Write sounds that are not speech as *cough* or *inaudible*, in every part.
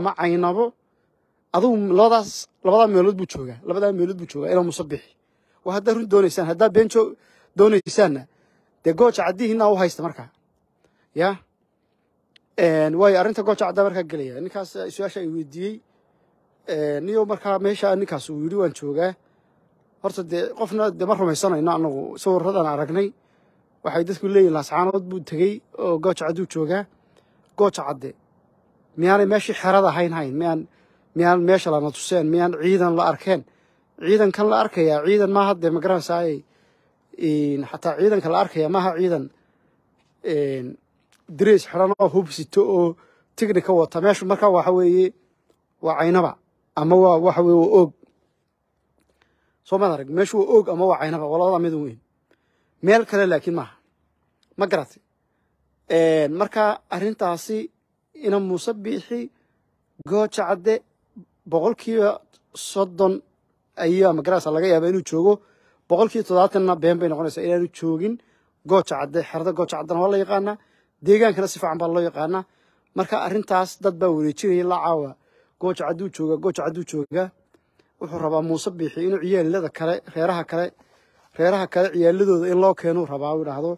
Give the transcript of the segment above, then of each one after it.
ma caynabo adugu labadaas labadaa meelood buu joogaa labadaa meelood buu joogaa ilaa musabixi wa haddaa run doonaysaan haddaa been doonaysaanna dee gooja caddihiinaa u haysta markaa ya waayo arrinta gooja caddaa markaa gelaya ninkaas su-aasha ay weydiiyey niyo markaa meesha ninkaas uu yidhi waan joogaa horta dee qofna dee ma rumaysanayno anagu sawirradan aragnay waxay dadku leeyihin laascaanood buu tegey oo gooja cadduu joogaa gooja cadde miyaanay meeshii xerad ahayn hayn miaan miyaan meesha lana tuseen miyaan ciidan la arkeen ciidankan la arkayaa ciidan maaha dee magaranaysaay xataa ciidanka la arkaya maaha ciidan darees xidhan oo hubsito oo tigni ka wata meeshu markaa waxa weeye waa caynaba ama waa waxa weye waa oog soomaad arag meeshu waa oog ama waa caynaba waa labadaa weyn meel kale laakiin maaha ma garatay marka arrintaasi ina muuse biixi gooja cadde boqolkiiba soddon ayaa magarasa laga yaaba inuu joogo boqolkii todobaatanna been bay noqonaysaa inaanu joogin gooja cadde xerada gooja caddena waa la yaqaanaa deegaankana si fiican baa loo yaqaanaa marka arrintaas dad baa wareejinaya la caawa gooja cadduu jooga gooja cadduu jooga wuxuu rabaa muuse biixi inuu ciyaalada kale reeraha kale reeraha kale ciyaaladooda in loo keenuu rabaa u idhaahdo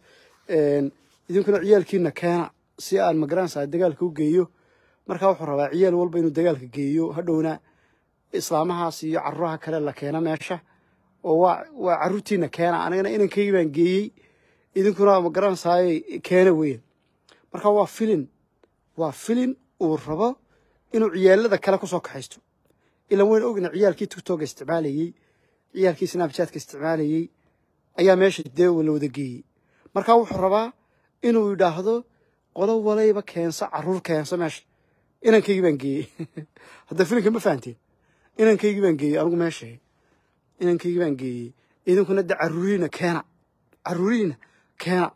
idinkuna ciyaalkiina keena si aan magaranaysaa dagaalka u geeyo markaa wuxuu rabaa ciyaal walba inuu dagaalka geeyo hadhowna islaamahaas iyo caruuraha kale la keena meesha oo waa waa carruurtiina keena anigana inankaygi baan geeyey idinkuna magaranaysaay keena weyan markaa waa filin waa filin uu rabo inuu ciyaalada kale kusoo kaxaysto ila wayn ogna ciyaalkii tigtoga isticmaalayey ciyaalkii snapchatka isticmaalayey ayaa meesha dee la wada geeyey markaa wuxuu rabaa inuu idhaahdo qolo walayba keenso caruur keenso meesha inankaygii baan geeyey *laughs* hadda filimka ma fahanteen inankaygii baan geeyey anigu meesha inankaygii baan geeyey idinkuna de caruurihiina keena caruurihiina keena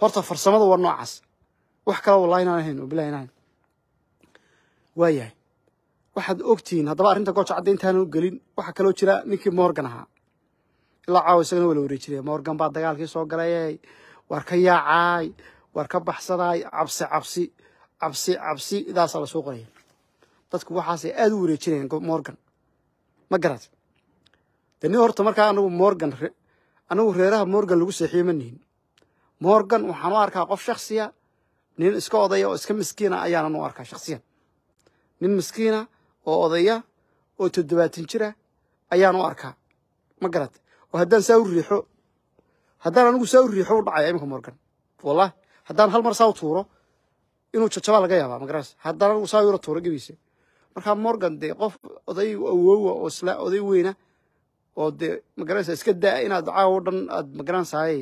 horta farsamada waa noocaas wax kale wallaahi inaan ahayn bilahi inaan waayahay waxaad ogtihiin haddaba arrinta gooja cadda gelin waxaa kaloo jira ninkii morgan ahaa ilaa caawa isagana waa la wareejinaya morgan baa dagaalkii soo galay waar ka yaacaay waar ka baxsadaay cabsi cabsi cabsi cabsi idaasaa lasoo qoraya dadku waxaasay aada u wareejinayaan morgan ma garat de nin horta markaa anagu morgan anagu reeraha morgan lagu seexiyo ma nihin morgan waxaan arkaa qof shaksiya nin iska odaya oo iska miskiina ayaana u arkaa shaksiyan nin miskiina oo odaya oo toddobaatan jira ayaan u arkaa ma garat oo haddaan saa u riixo haddaan anigu saa u riixo u dhacaya iminka morgan wallahi haddaan hal mar saa u tuuro inuu jajabaa laga yaabaa magaras haddaan anigu saa u tuuro gebiisa markaa morgan dee qof oday awoowa oo isla oday weyna oo dee magaranaysa iska daa inaad caawo dhan aad magaranaysaay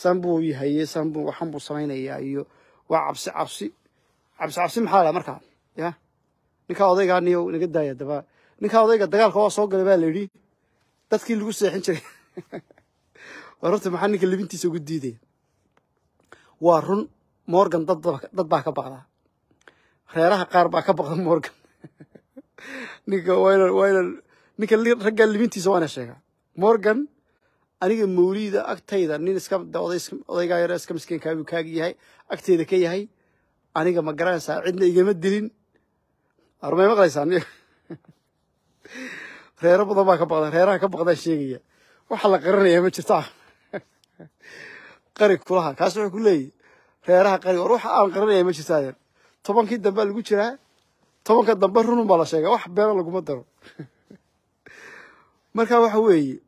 saan buu yahaye saan buu waxan buu samaynayaa iyo waa cabsi cabsi cabsi cabsi maxaa laha markaa ya ninkaa odaygaa niyow naga daaya daba ninkaa odayga dagaalka waa soo galay baa la dadkii lagu seexin jiray war horta maxaa ninka libintiisa ugu diidaya waa run morgan dad baa ka baqdaa reeraha qaar baa ka baqda morgan *laughs* ninka wanan ninka raggaa libintiisa waana sheegaa morgan aniga mawlida agtayda nin iska odaygaa yaro iska miskiinkaabuu kaagi yahay agtayda ka yahay aniga ma garanaysaa cidna igama dilin warmay maqlaysaa reero badan baa ka baqda reeraha ka baqdaa sheegaya waxa la qarinaya ma jirta qari kulaha kaas wuxuu ku leeyahy reeraha qari war waxa aan qarinaya ma jirtaa deer tobankii dambea lagu jiraa tobanka dambe runun baa la sheegaa wax beena laguma daro *laughs* marka waxa weeye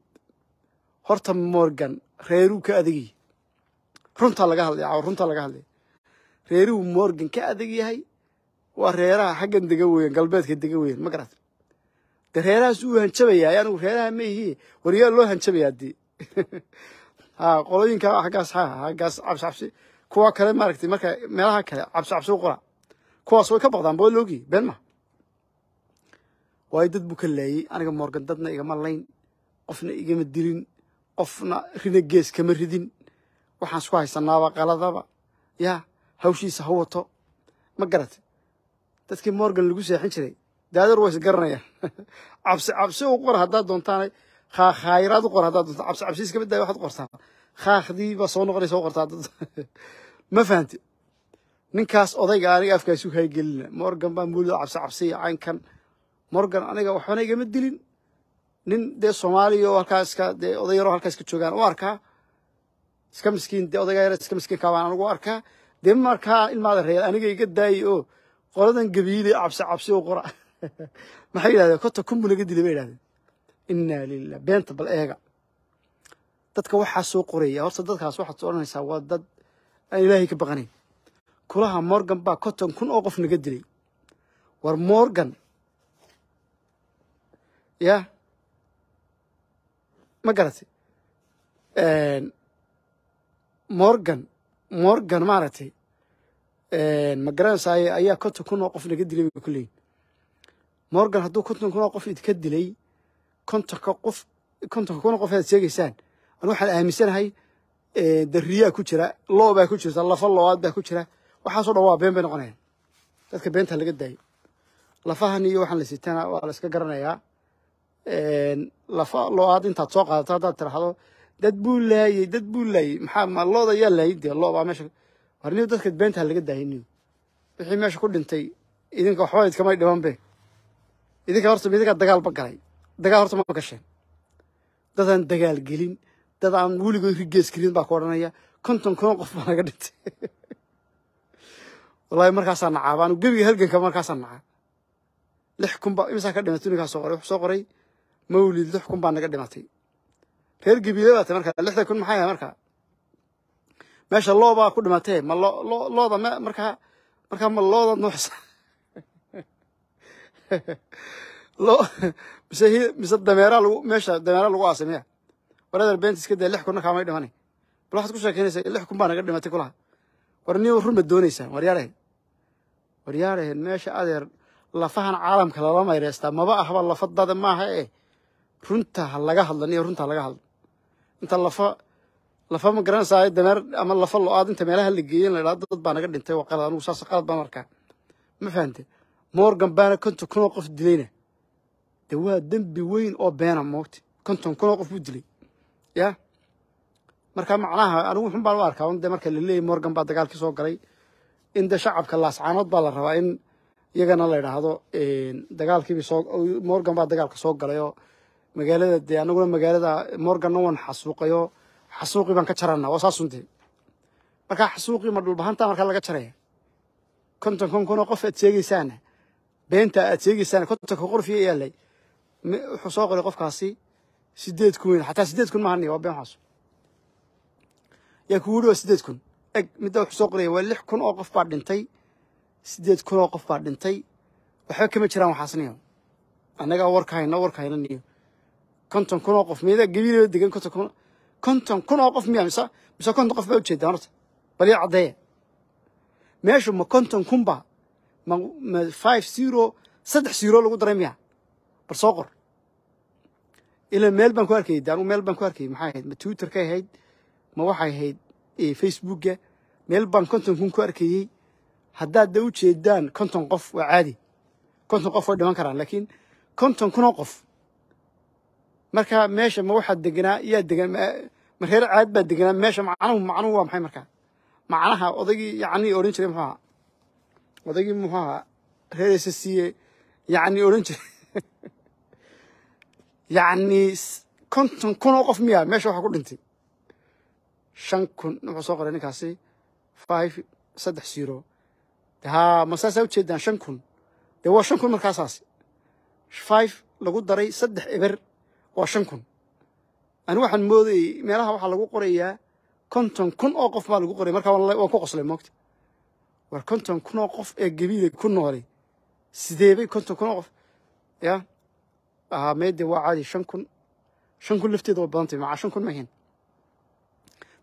horta morgan reeruu ka adagyahy runtaa laga hadlaya caawa runtaa laga hadlaya reeruhu morgan ka adag yahay waa reeraha xaggan dega weyn galbeedka dega weyn ma garat de reerahaas uu hanjabayaa anigu reeraha ma waryaa loo hanjabayaa dii *laughs* ha qolooyinka aggaas ha aggaas cabsicabsi kuwa kale maaragtay marka meelaha kale cabsicabsi u qora kuwaas way ka baqdaan ba loogi been ma waayo dad buu ka laayey aniga moorgan dadna igama layn qofna igama dilin qofna rina kama ridin waxaan isku haysanaaba qaladaba yaa hawshiisa ha wato ma garatay dadkii morgan lagu seexin jiray daadar waa isgaranaya *laughs* cabsi cabsi u qor haddaad doontaan khaakhayraad u qor haddaad doontaan cabsi cabsi iskaba daaya waxaad qortaa khaakhdii baa soo noqonaysa soo qortaa *laughs* ma fahamti ninkaas odayga aniga afkaasu haygelina morgan baa muulida cabsi cabsiya caynkan morgan aniga waxbana igama dilin nin dee soomaaliya oo dee oday yaroo halkaa iska joogaan u arkaa iska miskiin dee odaygaa yar iska miskiinkaa anigu arkaa dee markaa ilmaada reeyal aniga iga daayay oo qoladan gabiile cabsi cabsi u qora *laughs* maxay yidhahdeen kota kunbu naga dilay bay yidhahdeen inaa lillah beenta bal eega dadka waxaa soo qoraya horta dadkaas waxaad odhanaysaa waa dad aan ilaahay ka baqanayn kulaha morgan baa konton kun oo qof naga dilay war morgan ya ma garatay morgan morgan maaragtay ma garanaysaay ayaa konton kun oo qof naga dilay bay kuleeyihin morgan hadduu konton kun oo qof idinka dilay kontonka qof kontonka kun oo qof aad sheegaysaan an waxaan aaminsanahay dariyaa ku jira loo baa ku jirta lafa looaad baa ku jira waxaasoo dhan waa been bay noqonayaan dadka beenta laga daayo lafahan iyo waxaan la sitana waa la iska garanayaa lafa looaad intaad soo qaadato haddaad tiraahdo dad buu laayey dad buu laayey maxaa ma looda yaa laayin dee looba meesha warniw dadka beenta laga daahiniyo wixii meesha ku dhintay idinka waxba idkamay dhimanbe idinka horta idinka dagaalba galay dagaal horta ma gasheen dadaan dagaal gelin dad aan weligood rigees gelin baa ku odhanaya konton kun qof baa naga dhintay *laughs* wallaahi markaasaa nacaaba anu gebiga halganka markaasaa nacaa lix kun imisaa ka dhimatay ninkaa soo qoray wuxuu soo qoray mawlid lix kun baa naga dhimatay reer gebiile baa tay markaa kun maxaa yahay markaa meesha loobaa ku dhimatee ma looda markaa markaa ma looda nuuxsa *laughs* mise mise dameeraa lagu meesha dameeraa lagu aasimiya war adeer beenta iska dee lix kunna kaamay dhimanay bal waxaad ku sheekeynaysaa lix kun baa naga dhimatay kulaha war nin run baad doonaysaan waryaarahen waryaarahen meesha adeer lafahan caalamka lala mayreystaa maba ahba lafa dada maaha e runta ha laga hadlan iyo runta ha laga hadlan inta lafa lafa ma garanaysaa dameer ama lafa lo-aad inta meelaha la geeyen la idhahdo dad baa naga dhintay waa qalad anugu saas qalad baan arkaa ma fahante morgan baana konton kun oo qof dilayna de waa dembi weyn oo beena moogta konton kun oo qof buu dilay ya marka macnaha anigu xun baan u arkaa de marka laleeyahy morgan baa dagaalkii soo galay in de shacabka laascaanood baa la rabaa in iyagana la idhaahdo dagaalkiiba soo morgan baa dagaalka soo galay magaalada de anaguna magaalada morganna waan xasuuqayo xasuuqii baan ka jarana oo saasunte markaa xasuuqii ma dhulbahantaa markaa laga jaraya konton kon kunoo qof aad sheegaysaana beenta aad sheegaysaana kontonka qorfiya yaalay wuxuu soo qoray qofkaasi sideed kun xataa sideed kun mahan waa been waxaas yaa kugu waa sideed kun eg midda wuxuu soo qoraya waa lix kun oo qof baa dhintay sideed kun oo qof baa dhintay waxba kama jiraan waxaasniyo annagaa warka hayna warka hayna niyo konton kun oo qof meedaa gebiilaba degan konton kun konton kun oo qof miya mise mise konton qof baa ujeedaan horta bal ii caddeeya meeshu ma konton kunba ma ma five zero saddex zero lagu daray miya bal soo qor ilaa meel baan ku arkayay daan meel baan ku arkayay maxay ahayd ma twitter kay ahayd ma waxay ahayd facebookga meel baan konton kun ku arkayey haddaad da ujeedaan konton qof waa caadi konton qof way dhiman karaan laakiin konton kun oo qof marka meesha ma waxaa deganaa yaa degan ma reer caad baa deganaa meesha macnuhu macnuhu waa maxay markaa macnaha odaygii yacnii odhan jiray muxuu ahaa odaygii muxuu ahaa reer ese siiye yacnii odhan jiray *laughs* yacnii konton kun oo qof miyaa meesha waxaa ku dhintay shan kun wuxuu soo qoray ninkaasi five saddex zero haa ma saasaa ujeedaan shan kun dee waa shan kun markaasaasi five lagu daray saddex eber waa shan kun ani waxaan moodayey meelaha waxaa lagu qorayaa konton kun oo qof baa lagu qoraya markaa waan ku qoslay moogta war konton kun oo qof ee gebiida ku noolay sideebay konton kun oo qof ya aa meede waa caadi shan kun shan kun lafteeda waa badantay macaa shan kun mahin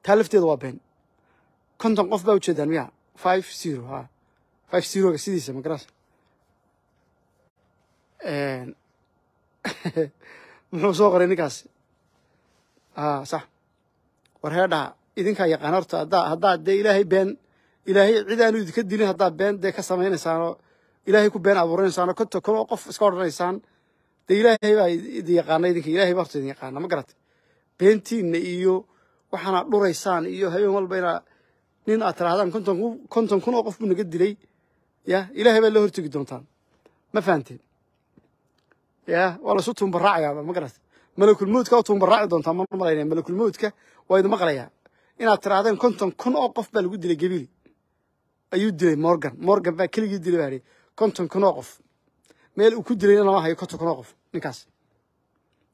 taa lafteeda waa been konton qof baa ujeedaan miya five zero ha five zeroga sidiisa magaraas *laughs* muxuu soo qoray ninkaasi ah, sax war heedhaa idinkaa yaqaan horta hadaa dee ilaahay been ilaahay cidaanu idinka dilin haddaa been dee ka samaynaysaanoo ilaahay ku been abuuranaysaan oo konto oo qof iska odhanaysaan dee ilaahay baa idin yaqaana idinka ilahayba horta idin yaqaana ma garatay beentiinna iyo waxaanaa dhuraysaan iyo habeen walba inaa nin aad tirahdaan konton kun oo qof buu naga dilay ya ilaahay baad la hortegi doontaan ma fahanteen ya waa lasu tuunbaraacayaaba ma garas malakulmawdka tuunbaraaci doontaa ma malaynaya malakulmawdka waa idin maqlayaa inaad tirahdeen konton kun oo qof baa lagu dilay gabiili ayuu dilay morgan morgan baa keligii dilay baa hi konton kun oo qof meel uu ku dilayna lama hayo konton kun oo qof ninkaas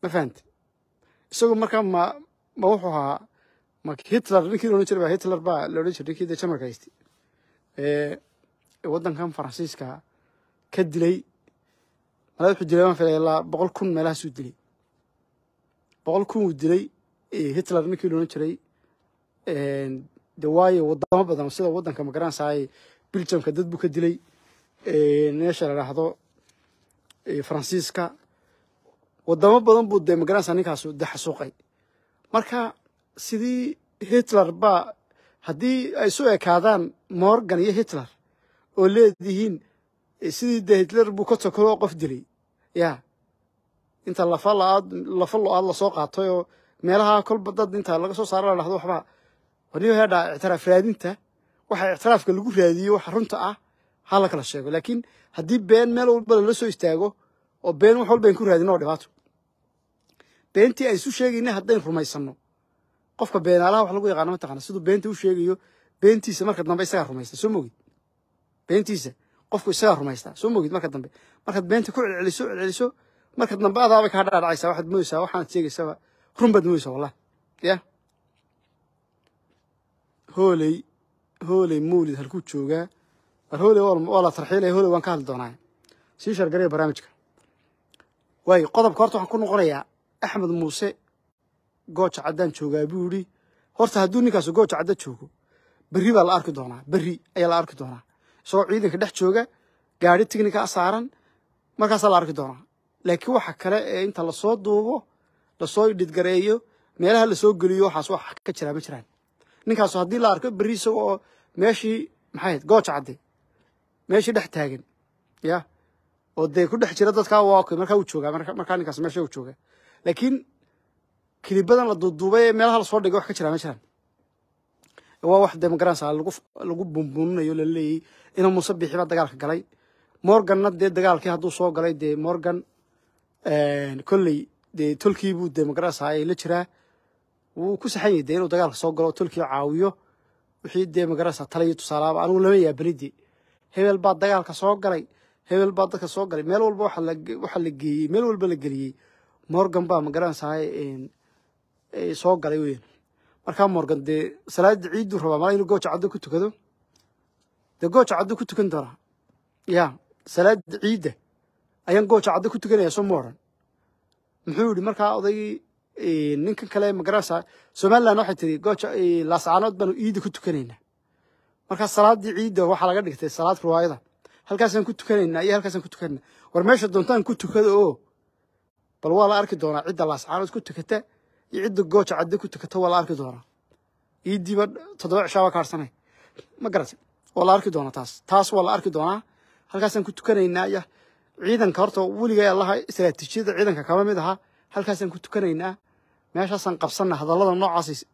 ma fahamte isagoo markaa ma ma wuxuu ahaa ma hitler ninkii loodhan jiray ba hitler baa loodhan jiray ninkii dee janarka haystay ee waddankan faransiiska ka dilay malaa wuxuu dilay baan filaya ilaa boqol kun meelahaasuu dilay boqol kun uu dilay hitler ninkii loodhan jiray de waayo wadamo badan sida wadanka magaranasaaye biljamka dad buu ka dilay meesha la dhaahdo faransiiska wadamo badan buu de magaranasa ninkaas de xasuuqay marka sidii hitler baa haddii ay isu ekaadaan morgan iyo hitler oo leedihiin Eh, sidii dee hitler buu ka sokoroo qof dilay yaa inta lafa laaad lafa lo-aad lasoo qaatayoo meelaha kolba dad intaa laga soo saaro la dhahdo waxba warniyo heedhaa ictiraaf raadinta waxa ictiraafka lagu raadiyo waxa runta ah ha la kala sheego laakiin haddii been meel walba lala soo istaago oo been wax walba ku raadino dhibaato beentii aan isu sheegayna haddayn rumaysanno qofka beenaalaha wax lagu yaqaano mataqana siduu beenta u sheegayo beentiisa marka dambe isagaa rumaysta soo mogid beentiisa qofku isagaa rumaystaa soo mogid marka dambe markaad beenta ku celceliso celceliso marka dambe adaaba kaa dhaadhacaysaa waxaad moodaysaa waxaanad sheegaysaba run baad wallah yah hooley hooley mawlid halkuu joogaa bal hooley waa tarxiilaya hooley waan ka hadli doonaa sii shargaraya barnaamijka waayo qodobka horta waxaan ku noqonayaa axmed muuse gooja caddaan joogaa buu yidhi horta hadduu ninkaasu gooja cadda joogo berri baa la arki doonaa berri ayaa la arki doonaa isagoo ciidanka dhex jooga gaari tignika saaran markaasaa la arki doonaa laakiin waxa kale ee inta lasoo duubo lasoo dhidgareeyo meelaha lasoo geliyo waxaas wax ka jiraa ma jiraan ninkaasu haddii la arko beri isaga meeshii maxay hayd meeshii dhex taagan ya oo dee ku dhex jira dadka waa okay markaa wuu joogaa markaa ninkaas meesha u joogaa laakiin kilibadan la duuduubay ee meelaha lasoo dhigay wax ka jiraa ma jiraan waa wax dee magaranaysa ah, lagu bunbuninayo laleeyahy ina muuse dagaalka galay morganna dee dagaalkii hadduu soo galay dee morgan eh, kolley dee tolkiibuu dee ah magaranaysaay la jiraa wuu ku saxan yahy dee inuu dagaalka soo galo tolkii caawiyo wixii dee magaranaysa taliyo tusaalaaba anugu lama yaabanidii hebel baa dagaalka soo galay hebel baa dadka soo galay meel walba waxaa la geeyey meel walba la geliyey morgan baa magaranaysaay ah, eh, eh, soo galay weyaan markaa morgan dee salaada ciidduu rabaa mala inuu gooja caddo ku tukado dee gooja caddo ku tukan doonaa ya salaada ciidda ayaan gooja caddo ku tukanaya soo ma muxuu yidhi markaa odaygii eh, ninkan kale magarasa somalilan waxay tiri gooja eh, laascaanood baanu iidda ku tukanaynaa markaa salaaddii ciidda waxaa laga dhigtay salaad riwaayada halkaasaan ku tukanaynaa iyo halkaasaan ku tukanaynaa war meesha doontaan ku tukada oo bal waa la arki doonaa cidda laascaanood ku tukata iyo cidda gooja cadde ku tukato waa la arki doonaa iidiiba todoba cishaaba kaarsanay ma garata waa la arki doonaa taas taas waa la arki doonaa halkaasaan ku tukanaynaa ya ciidanka horta weliga allaha istaraatiijiyada ciidanka kaba mid ahaa halkaasaan ku tukanaynaa meeshaasaan qabsanna hadallada noocaas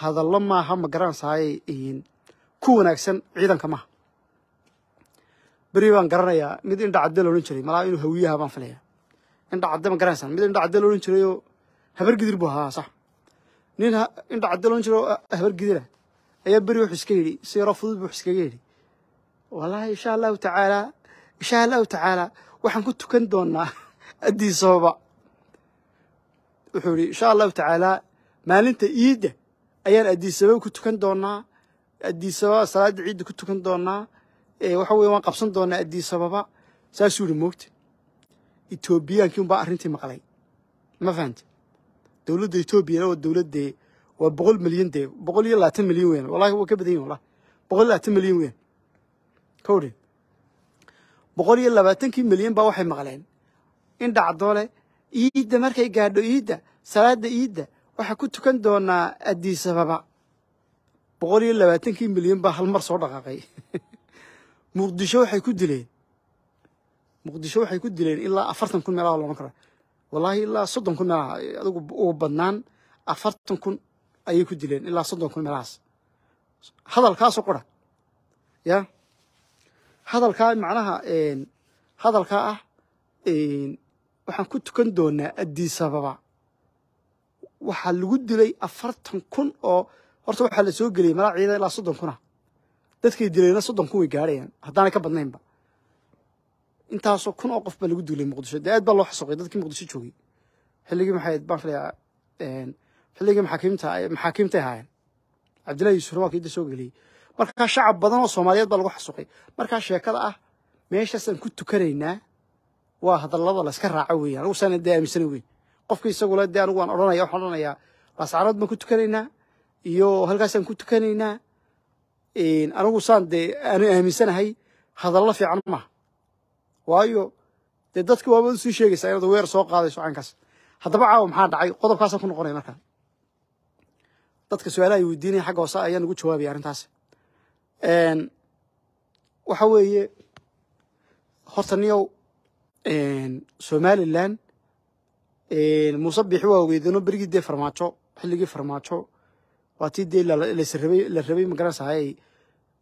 hadallo maaha ma garanaysaayay yihiin ku wanaagsan ciidanka maaha beri baan garanayaa mid indha cadde la odhan jiray malaa inuu hawiyaha baan filayaa indha cadde ma garanaysaan mid indha cadde la odhan jirayoo habar gidir buu ahaa sax nin indhacadda loon jiro ah, habar gidira ayaa beri wuxuu iska yidhi si yaroo fudud buu iskaga yidhi wallaahi insha allahu tacaalaa insha allahu tacaalaa waxaan ku tukan doonaa *laughs* addiisooba wuxuu yidhi insha allahu tacaalaa maalinta iidda ayaan addiisaba ku tukan doonaa addiisaba salaadda ciidda ku tukan doonaa waxa weye waan qabsan doonaa addiisababa saasuu yidhi moogta etoobiyaankii arrintii maqlay ma fahanta dowladda etoobiya waa dowladee waa boqol milyan dee boqol iyo labaatan milyan weyan wallahi waa ka badan yihin wallahi boqol iyo milyan weyan kowdhe boqol iyo labaatankii milyan baa waxay maqleen in dhacdoole iidda markay gaadho iidda salaada iidda waxaa ku tukan doonaa addiis ababa boqol iyo labaatankii milyan baa halmar soo dhaqaaqay *laughs* muqdisho waxay ku dileen muqdisho waxay ku dileen ilaa afartan kun meelaha looma karo wallaahi ilaa soddon kun meelaha adigu ugu badnaan afartan kun ayay ku dileen ilaa soddon kun meelahaas hadalkaasu qora ya hadalkaa macnaha hadalkaa ah waxaan ku tukan doonaa addiisababa waxaa lagu dilay afartan kun oo horta waxaa la soo geliyay malaa ciidan ilaa soddon kuna ah. dadkay dilayna soddon kun way gaadhayaan haddaanay ka badnaynba intaasoo kun oo qof baa lagu duulay muqdisho dee aad baa loo xasuuqay dadkii muqdisho joogay xilligii maxay baan filayaa xilligii maxaakiimta maxaakiimtay ahaayeen cabdillahi yuusuf ramaadka idda soo geliyey markaa shacab badan oo soomaaliyeed baa lagu xasuuqay markaa sheekada ah meeshaasaan ku tukanaynaa waa hadallada layska raaco weeye anigu saana dee aaminsana weyn qofka isagula dee anigu waan odhanaya waxaan odhanayaa laascarood baan ku tukanaynaa iyo halkaasaan ku tukanaynaa anigu saan dee aanu aaminsanahay hadallo fiican maaha waayo dee dadka waaba sii sheegaysaa inaad weer soo qaadayso cankaas haddaba caawa maxaa dhacay qodobkaasaa ku noqonaya markaa dadka su-aalaha ay weydiinaya xagga hoose ayaan ugu jawaabaya arrintaas waxa weeye horta niyow somalilan muuse biixi waa ogeydano berigii dee farmaajo xilligii farmaajo waa tii dee la rabay ma garanaysahay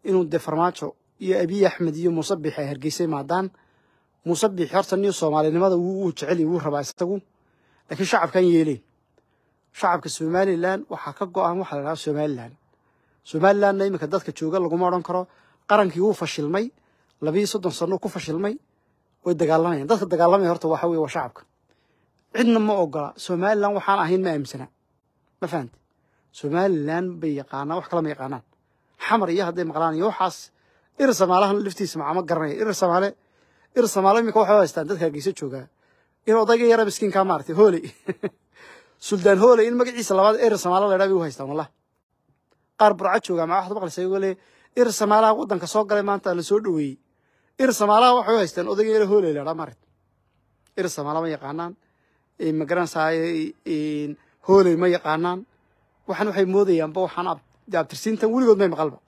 inuu dee farmaajo iyo abiy axmed iyo muuse biixi ay hargeysay maadaan muuse biixi horta nin soomaalinimada wuu jecel wuu rabaa isagu laakiin shacabkan yeelen shacabka somalilan waxaa ka go-an waxaa la dhahaa somalilan somalilanna iminka dadka jooga laguma odhan karo qarankii wuu fashilmay labiiyo soddon sano ku fashilmay way dagaalamayaan dadka dagaalamaya horta waxa weye waa shacabka cidna ma ogola somalilan waxaan ahayn ma aaminsana ma fahamte somalilan bay yaqaanaan wax kale ma yaqaanaan xamar iyo hadday maqlaanayo waxaas irir somaalahan laftiisa macama garanaya irir somaale ir samaalo iminka waxay u haystaan dadka hargeysa joogaa in odayga yara miskiinkaa maaragtay hooley suldaan hooley in magaciisa labaad er samaalo laydhaa bay u haystaan wallah qaar burca joogaa maa waxaad maqlaysaa igu lee ir samaalaha waddanka soo galay maanta la soo dhoweeyey ir samaalaha waxay u haystaan odayga yara hooley laydhaa maaragta ir samaala ma yaqaanaan ma garanaysaay hooley ma yaqaanaan waxaan waxay moodayaanba waxaan abtirsiintan weligood may maqalba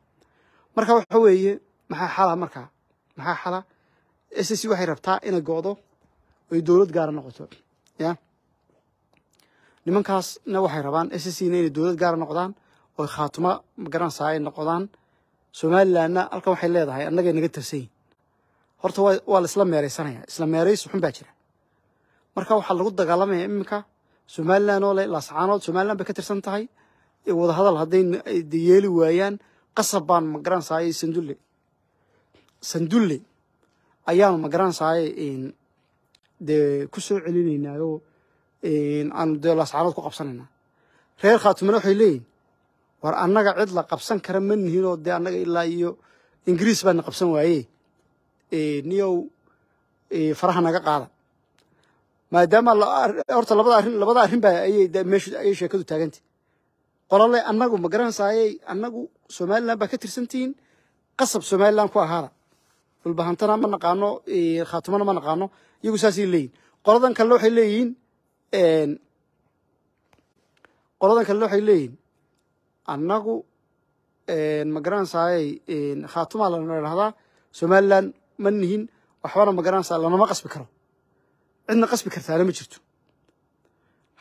marka waxa weeye maxaa xala markaa maxaa xala ss waxay rabtaa inay go'do oy dowlad gaara noqoto ya nimankaasna waxay rabaan sscna inay dowlad gaara noqdaan oy khaatuma magaranaysaa ay noqdaan somalilanna halkan waxay leedahay annagay naga tarsanyihin horta waa la isla isla meeraysi xun baa jira marka waxaa lagu dagaalamaya iminka somalilan oo leh laascaanood somalilan bay ka tirsan tahay wadahadal hadday yeeli waayaan qasab baan magaranaysaa sandulle sandulle ayaanu magaransahay dee ku soo celinayna aanu dee laascaanood ku qabsanayna reer khaatumana waxay leeyihin war annaga cid la qabsan kara ma nihinoo dee annaga ilaa iyo ingiriis baana qabsan waaye niyow faraha naga qaada maadaama horta labada arrin labada arrin baa ayay meeshu ayay sheekadu taaganta qolale annagu magaransaayey annagu somalilan baa ka tirsantihiin qasab somaliland ku ahaada dulbahantana ma naqaano khaatumana ma naqaano iyagu saasay leeyihin qoladan kalena waxay leeyihiin qoladan kalena waxay leeyihin annagu magaranaysaay khaatuma lana idhahdaa somalilan ma nihin waxbana magaranaysaa lanama qasbi karo cidna qasbi kartaana ma jirto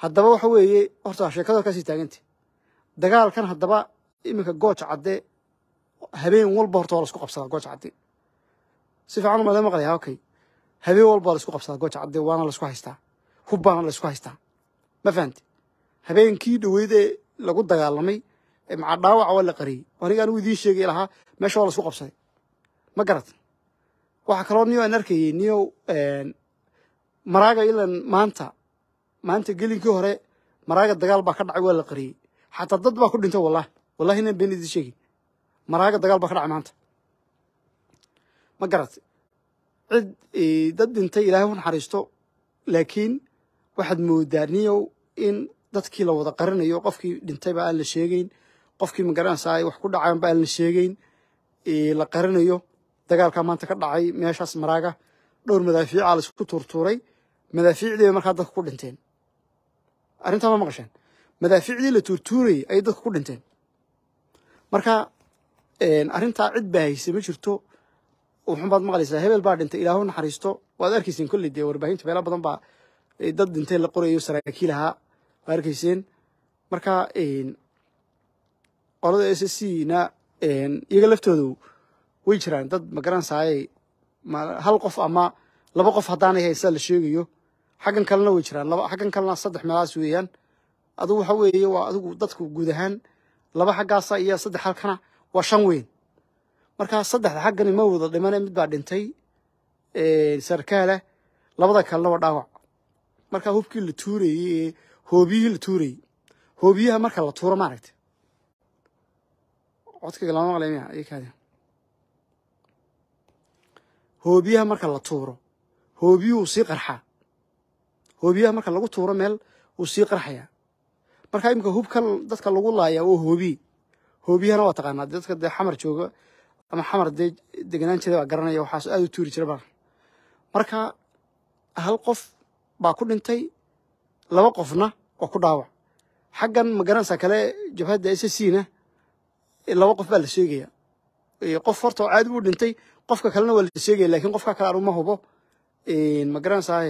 haddaba waxa weeye horta sheekada kaasii taagantah dagaalkan haddaba iminka gooj cadde habeen walba horta waa la isku qabsadaa gooja cadde si fiican umaada okay habeen walbaa waa la isku qabsadaa goja waana laisku haystaa hub laisku haystaa ma fahamte habeenkii dhoweyd ee lagu dagaalamay maca dhaawaca waa la qariyey aniga anigu idiin sheegay lahaa meesha waa laisku qabsaday ma garat waxaa kaloo niyo aan arkayey niyo maraaga ilan maanta maanta gelinkii hore maraaga dagaal baa ka dhacay waa la qariyey xataa dad baa ku dhinta wallahi wallahi inaan been idiin sheegin maraaga dagaal baa ka dhacay maanta ma garatay cid eh, dad dhintay ilaahay u naxariisto laakiin waxaad moodaa niyow in dadkii la wada qarinayo qofkii dhintay baa aan la sheegeyn qofkii magaranaysaa ay wax ku dhacaan ba aan la sheegeyn eh, la qarinayo dagaalkaa maanta ka dhacay meeshaas maraaga dhowr madaafiicaa la tuurtuuray madaafiicdii bay markaa dadku ku dhinteen arrintaa ma maqasheen madaafiicdii la tuurtuurayay ayay dadku ku dhinteen marka eh, arrintaa cid baa ma jirto uxunbaad maqlaysaa hebel baa dhintay ilaahu naxariisto waad arkayseen kolley dee warbaahinta meelo badan baa dad dhintay la qorayo saraakiil ahaa waad arkayseen marka qolada s s c na iyaga laftoodu way jiraan dad magaranaysaayey hal qof ama laba qof haddaanay sida la sheegayo xaggan kalena way jiraan xaggan kalena saddex meelaas weeyaan adugu waxa weeye waa adigu dadku guud ahaan laba xaggaasa iyo saddex halkana waa shan weyn markaa saddexda xaggani ma wada dhimane mid baa dhintay sarkaale labada kalena dhaawac markaa hubkii la tuurayey ee hoobiyihii la tuurayey hoobiyaha marka la tuuro maaragta codkayga lama maqlay miya iyo hoobiyaha marka la tuuro hoobiyuhu wuu sii qarxaa hoobiyaha marka lagu tuuro meel wuu sii qarxayaa markaa imika hubkan dadka lagu laaya waa hoobiye hoobiyahana waa taqaanaa dadka dee xamar jooga ama xamar dee deganaanteeda garanaya waxaas aada u tuuri jira bar marka hal qof baa ku dhintay laba qofna oo ku dhaawac xaggan magaranaysaa kale jabhadda s c na laba qof baa la sheegaya qof horta oo caadi buu dhintay qofka kalena waa la sheegaya lakiin qofkaa kale anuma hubo magaranaysaa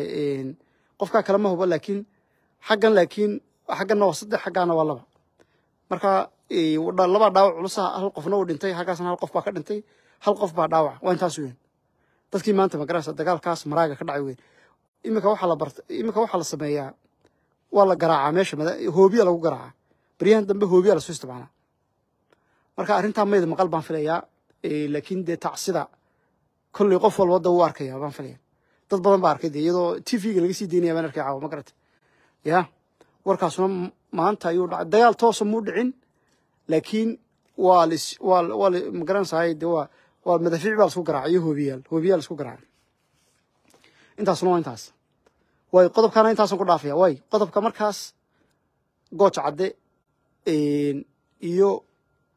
qofkaa kale ma hubo laakiin xaggan laakiin xagganna waa saddex xaggaana waa laba marka laba dhaawac culusa ah, hal qofna uu dhintay halkaasna hal qof baa ka dhintay hal qof baa dhaawac waa intaas weyn dadkii maanta magarasa dagaalkaas maraaga ka dhacay weyn iminka waxaa la bart iminka waxaa la sameeyaa waa la garaacaa meesha hoobiya lagu garaacaa baryahan dambe hoobiya lasoo isticmaalaa marka arrintaa mayda maqal baan filayaa laakiin dee tacsida kolley qof walba da u arkaya baan filaya dad badan baa arkay dee iyadoo t v-ga laga sii daynaya baan arkay caawa ma garata ya warkaasuna maanta ayuu dhacay dagaal toosa muu dhicin laakiin waa lis waa madafiic baa lasku garaacay iyo hoobiyaal hoobiyaal garaacay intaasna intaas way qodobkaana intaasaan ku dhaafaya way qodobka markaas gooj cadde iyo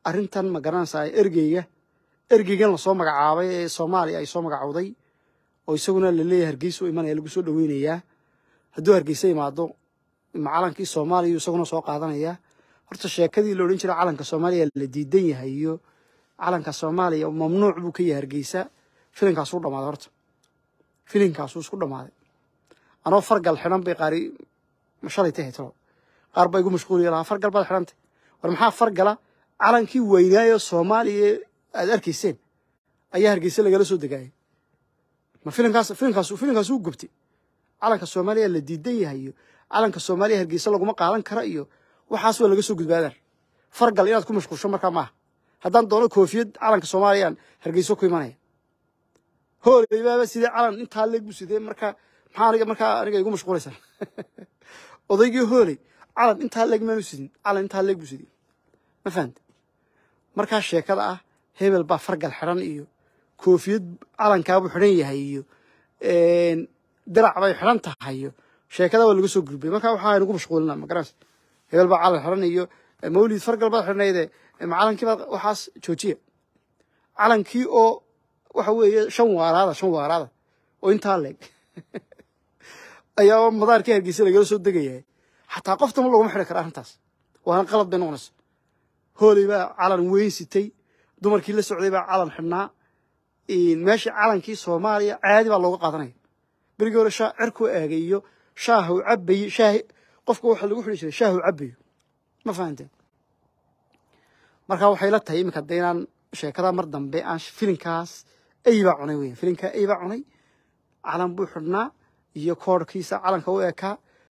arintan ma garanaysahay ergeyga ergeygan lasoo magacaabay ee soomaaliya ay soo magacowday oo isaguna laleeyahay hargeysa u imanaya lagu soo dhoweynayaa hadduu hargeysa imaado macalankii soomaaliya isaguna soo qaadanayaa horta sheekadii la odhan jira calanka soomaaliya la diidan yahay iyo calanka soomaaliya mamnuuc buu ka yahay hargeysa filinkaasuu dhamaaday horta filinkaasuu isku dhammaaday anoo fargal xidhan bay qaari shalay tahay qaar baa igu mashquuliya lahaa fargal baad xidhantay war maxaa fargala calankii weynaayo soomaaliya aad arkayseen ayaa hargeysa lagala soo degaayay ma filinkaas filinkaas filinkaasuu gubtay calanka soomaaliya la diidan yahay iyo calanka soomaaliya hargeysa laguma qaadan kara iyo waxaas waa laga soo gudba fargal inaad ku mashquulsho markaa maaha haddaan doono koofiyad calanka soomaaliyan hargeyso ku imanaya hooley baaba sidee calan intaa leeg bu sidee markaa maxaa aniga markaa aniga igu mashquulaysaa *laughs* odaygii hooley calan intaa leeg maanu sidin calan intaa leeg bu sidii ma fahamte markaa sheekada ah hebel baa fargal xidhan iyo koofiyad calankaabuu xidhan yahay iyo dirac bay xidhan tahay iyo sheekada waa laga soo gudbay markaa waxaa inugu mashquulina ma garanaysa hebel baa calan xiran iyo eh, mawlid fargal baad xidhnayde eh, waxaas joojiya calankii oo waxa weeye shan waaraada shan waaraada oo intaa leeg *laughs* ayaa madaarka hargeysa lagala soo degayahay xataa qoftama tama loguma xidhi kara arrintaas waana qalad bay noqonaysa hoolay baa calan weyn sitay dumarkii la socday baa calan xidhnaa meeshii calankii soomaaliya caadi baa looga qaadanaya berigii hore cirkuu aagay iyo shaaha u cabayey qofka waxaa lagu xidhi jiray shaahu cabiyo ma fahanteen markaa waxay la tahay iminka hadda inaan sheekada mar dambe aan filinkaas eybaa cunay weyan filinkaa ay cunay calan buu xidhnaa iyo koorkiisa calanka u ekaa